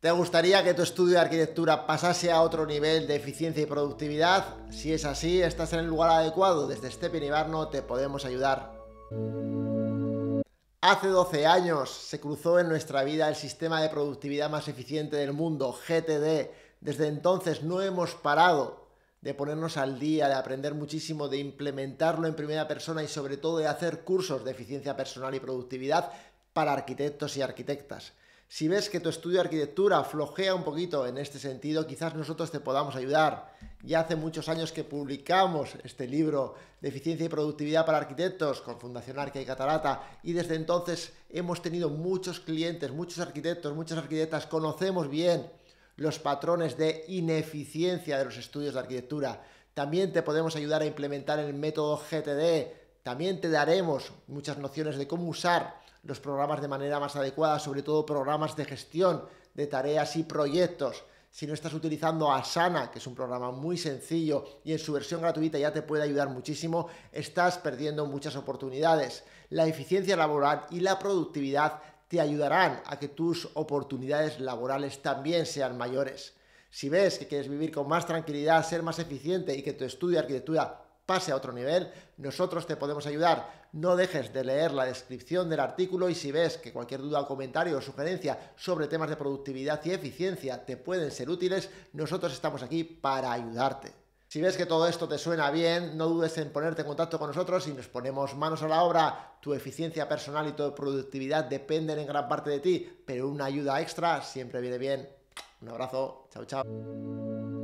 ¿Te gustaría que tu estudio de arquitectura pasase a otro nivel de eficiencia y productividad? Si es así, estás en el lugar adecuado. Desde Stepin y te podemos ayudar. Hace 12 años se cruzó en nuestra vida el sistema de productividad más eficiente del mundo, GTD. Desde entonces no hemos parado de ponernos al día, de aprender muchísimo, de implementarlo en primera persona y sobre todo de hacer cursos de eficiencia personal y productividad para arquitectos y arquitectas. Si ves que tu estudio de arquitectura flojea un poquito en este sentido, quizás nosotros te podamos ayudar. Ya hace muchos años que publicamos este libro de eficiencia y productividad para arquitectos con Fundación Arca y Catarata y desde entonces hemos tenido muchos clientes, muchos arquitectos, muchas arquitectas, conocemos bien los patrones de ineficiencia de los estudios de arquitectura. También te podemos ayudar a implementar el método GTD también te daremos muchas nociones de cómo usar los programas de manera más adecuada, sobre todo programas de gestión de tareas y proyectos. Si no estás utilizando Asana, que es un programa muy sencillo y en su versión gratuita ya te puede ayudar muchísimo, estás perdiendo muchas oportunidades. La eficiencia laboral y la productividad te ayudarán a que tus oportunidades laborales también sean mayores. Si ves que quieres vivir con más tranquilidad, ser más eficiente y que tu estudio de arquitectura pase a otro nivel, nosotros te podemos ayudar. No dejes de leer la descripción del artículo y si ves que cualquier duda, comentario o sugerencia sobre temas de productividad y eficiencia te pueden ser útiles, nosotros estamos aquí para ayudarte. Si ves que todo esto te suena bien, no dudes en ponerte en contacto con nosotros y nos ponemos manos a la obra. Tu eficiencia personal y tu productividad dependen en gran parte de ti, pero una ayuda extra siempre viene bien. Un abrazo, chao chao.